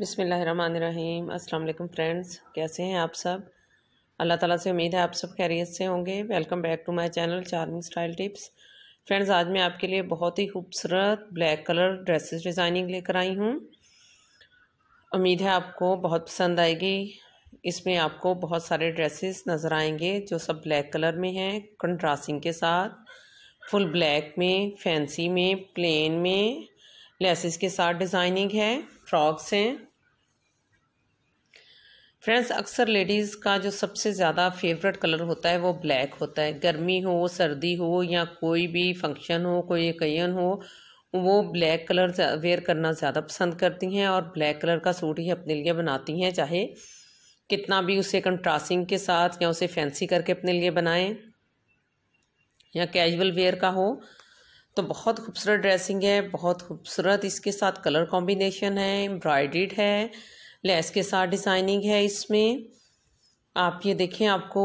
बिसमीम् अल्लाम फ्रेंड्स कैसे हैं आप सब अल्लाह ताला से उम्मीद है आप सब खैरियत से होंगे welcome back to my channel charming style tips friends आज मैं आपके लिए बहुत ही खूबसूरत ब्लैक कलर ड्रेसेस डिज़ाइनिंग लेकर आई हूँ उम्मीद है आपको बहुत पसंद आएगी इसमें आपको बहुत सारे ड्रेसेस नज़र आएंगे जो सब ब्लैक कलर में हैं कंट्रासिंग के साथ फुल ब्लैक में फैंसी में प्लेन में लेसिस के साथ डिज़ाइनिंग है फ्रॉक्स हैं फ्रेंड्स अक्सर लेडीज़ का जो सबसे ज़्यादा फेवरेट कलर होता है वो ब्लैक होता है गर्मी हो सर्दी हो या कोई भी फंक्शन हो कोई ओकेजन हो वो ब्लैक कलर वेयर करना ज़्यादा पसंद करती हैं और ब्लैक कलर का सूट ही अपने लिए बनाती हैं चाहे कितना भी उसे कंट्रास्टिंग के साथ या उसे फैंसी करके अपने लिए बनाएं या कैजुअल वेयर का हो तो बहुत खूबसूरत ड्रेसिंग है बहुत खूबसूरत इसके साथ कलर कॉम्बिनेशन है एम्ब्रॉयड्रीड है लेस के साथ डिज़ाइनिंग है इसमें आप ये देखें आपको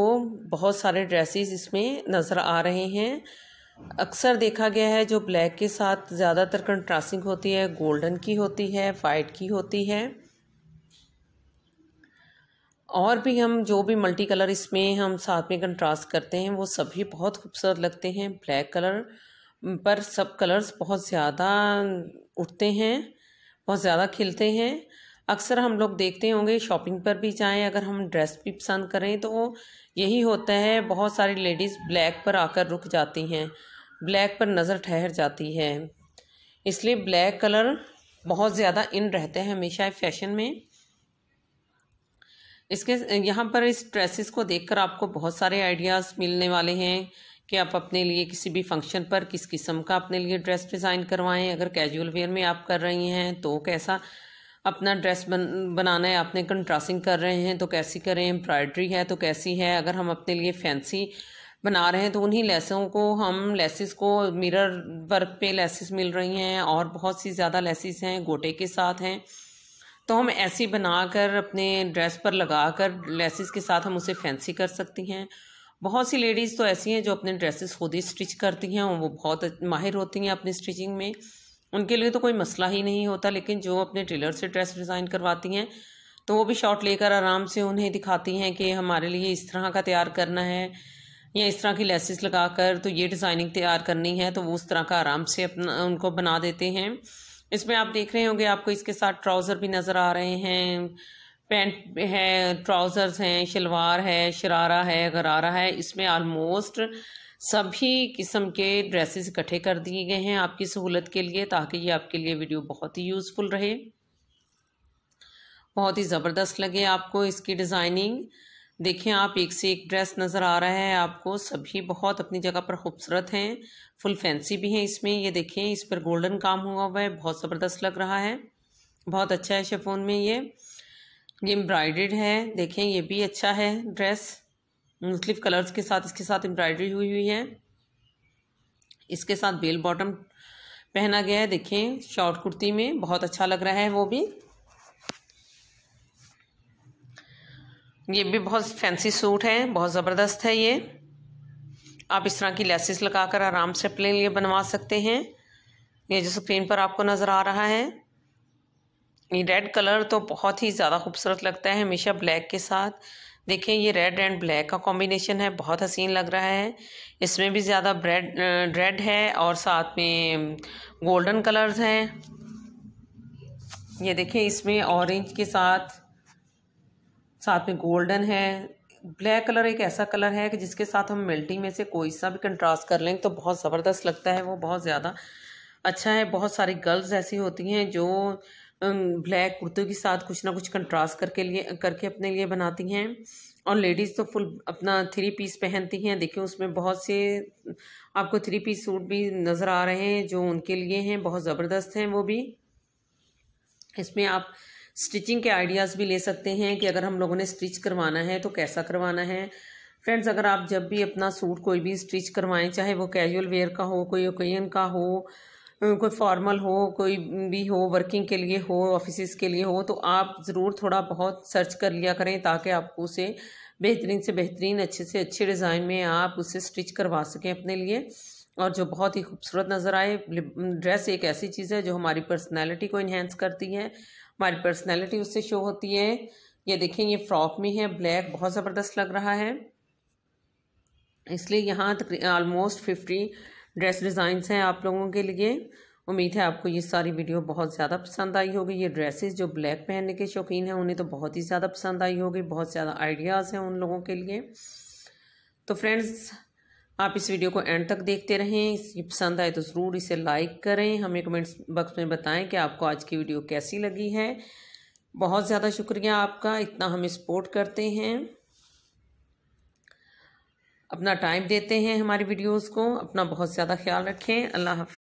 बहुत सारे ड्रेसेस इसमें नज़र आ रहे हैं अक्सर देखा गया है जो ब्लैक के साथ ज़्यादातर कंट्रास्टिंग होती है गोल्डन की होती है वाइट की होती है और भी हम जो भी मल्टी कलर इसमें हम साथ में कंट्रास्ट करते हैं वो सभी बहुत खूबसूरत लगते हैं ब्लैक कलर पर सब कलर्स बहुत ज़्यादा उठते हैं बहुत ज़्यादा खिलते हैं अक्सर हम लोग देखते होंगे शॉपिंग पर भी जाएं अगर हम ड्रेस भी पसंद करें तो यही होता है बहुत सारी लेडीज़ ब्लैक पर आकर रुक जाती हैं ब्लैक पर नज़र ठहर जाती है इसलिए ब्लैक कलर बहुत ज़्यादा इन रहते हैं हमेशा फैशन में इसके यहाँ पर इस ड्रेसेस को देखकर आपको बहुत सारे आइडियाज़ मिलने वाले हैं कि आप अपने लिए किसी भी फंक्शन पर किस किस्म का अपने लिए ड्रेस डिज़ाइन करवाएं अगर कैजुअल वेयर में आप कर रही हैं तो कैसा अपना ड्रेस बन बनाना है आपने कंट्रास्टिंग कर रहे हैं तो कैसी करें एम्ब्रॉयड्री है तो कैसी है अगर हम अपने लिए फैंसी बना रहे हैं तो उन्हीं लेसों को हम लेसिस को मिरर वर्क पे लेसिस मिल रही हैं और बहुत सी ज़्यादा लेसिस हैं गोटे के साथ हैं तो हम ऐसी बनाकर अपने ड्रेस पर लगा कर लेसिस के साथ हम उसे फैंसी कर सकती हैं बहुत सी लेडीज़ तो ऐसी हैं जो अपने ड्रेसेस खुद ही स्टिच करती हैं और वो बहुत माहिर होती हैं अपनी स्टिचिंग में उनके लिए तो कोई मसला ही नहीं होता लेकिन जो अपने टेलर से ड्रेस डिज़ाइन करवाती हैं तो वो भी शॉट लेकर आराम से उन्हें दिखाती हैं कि हमारे लिए इस तरह का तैयार करना है या इस तरह की लेसेस लगा कर तो ये डिज़ाइनिंग तैयार करनी है तो वो उस तरह का आराम से अपना उनको बना देते हैं इसमें आप देख रहे होंगे आपको इसके साथ ट्राउज़र भी नज़र आ रहे हैं पैंट है ट्राउज़र्स हैं शलवार है शरारा है गरारा है इसमें आलमोस्ट सभी किस्म के ड्रेसेस इकट्ठे कर दिए गए हैं आपकी सहूलत के लिए ताकि ये आपके लिए वीडियो बहुत ही यूज़फुल रहे बहुत ही ज़बरदस्त लगे आपको इसकी डिज़ाइनिंग देखें आप एक से एक ड्रेस नज़र आ रहा है आपको सभी बहुत अपनी जगह पर खूबसूरत हैं फुल फैंसी भी हैं इसमें ये देखें इस पर गोल्डन काम हुआ हुआ है बहुत ज़बरदस्त लग रहा है बहुत अच्छा है शेफोन में ये ये एम्ब्रॉयडेड है देखें ये भी अच्छा है ड्रेस मुख्तलिफ कलर्स के साथ इसके साथ एम्ब्रॉयडरी हुई हुई है इसके साथ बेल बॉटम पहना गया है देखें शॉर्ट कुर्ती में बहुत अच्छा लग रहा है वो भी ये भी बहुत फैंसी सूट है बहुत ज़बरदस्त है ये आप इस तरह की लेसेस लगाकर आराम से अपने लिए बनवा सकते हैं ये जो स्क्रीन पर आपको नज़र आ रहा है रेड कलर तो बहुत ही ज़्यादा खूबसूरत लगता है हमेशा ब्लैक के साथ देखें ये रेड एंड ब्लैक का कॉम्बिनेशन है बहुत हसीन लग रहा है इसमें भी ज़्यादा ब्रेड रेड है और साथ में गोल्डन कलर्स हैं ये देखें इसमें ऑरेंज के साथ साथ में गोल्डन है ब्लैक कलर एक ऐसा कलर है कि जिसके साथ हम मेल्टिंग में से कोई सा भी कंट्रास्ट कर लेंगे तो बहुत ज़बरदस्त लगता है वो बहुत ज़्यादा अच्छा है बहुत सारी गर्ल्स ऐसी होती हैं जो ब्लैक कुर्तों के साथ कुछ ना कुछ कंट्रास्ट करके लिए करके अपने लिए बनाती हैं और लेडीज़ तो फुल अपना थ्री पीस पहनती हैं देखिए उसमें बहुत से आपको थ्री पीस सूट भी नज़र आ रहे हैं जो उनके लिए हैं बहुत ज़बरदस्त हैं वो भी इसमें आप स्टिचिंग के आइडियाज़ भी ले सकते हैं कि अगर हम लोगों ने स्टिच करवाना है तो कैसा करवाना है फ्रेंड्स अगर आप जब भी अपना सूट कोई भी स्टिच करवाएं चाहे वो कैजुअल वेयर का हो कोई ओकेजन का हो कोई फॉर्मल हो कोई भी हो वर्किंग के लिए हो ऑफिस के लिए हो तो आप ज़रूर थोड़ा बहुत सर्च कर लिया करें ताकि आपको उसे बेहतरीन से बेहतरीन अच्छे से अच्छे डिज़ाइन में आप उसे स्टिच करवा सकें अपने लिए और जो बहुत ही खूबसूरत नज़र आए ड्रेस एक ऐसी चीज़ है जो हमारी पर्सनैलिटी को इन्हेंस करती है हमारी पर्सनैलिटी उससे शो होती है ये देखें ये फ्रॉक में है ब्लैक बहुत ज़बरदस्त लग रहा है इसलिए यहाँ तक ऑलमोस्ट फिफ्टी ड्रेस डिज़ाइंस हैं आप लोगों के लिए उम्मीद है आपको ये सारी वीडियो बहुत ज़्यादा पसंद आई होगी ये ड्रेसेस जो ब्लैक पहनने के शौकीन हैं उन्हें तो बहुत ही ज़्यादा पसंद आई होगी बहुत ज़्यादा आइडियाज़ हैं उन लोगों के लिए तो फ्रेंड्स आप इस वीडियो को एंड तक देखते रहें इसकी पसंद आए तो ज़रूर इसे लाइक करें हमें कमेंट्स बॉक्स में बताएं कि आपको आज की वीडियो कैसी लगी है बहुत ज़्यादा शुक्रिया आपका इतना हमें सपोर्ट करते हैं अपना टाइम देते हैं हमारी वीडियोस को अपना बहुत ज़्यादा ख्याल रखें अल्लाह हाफ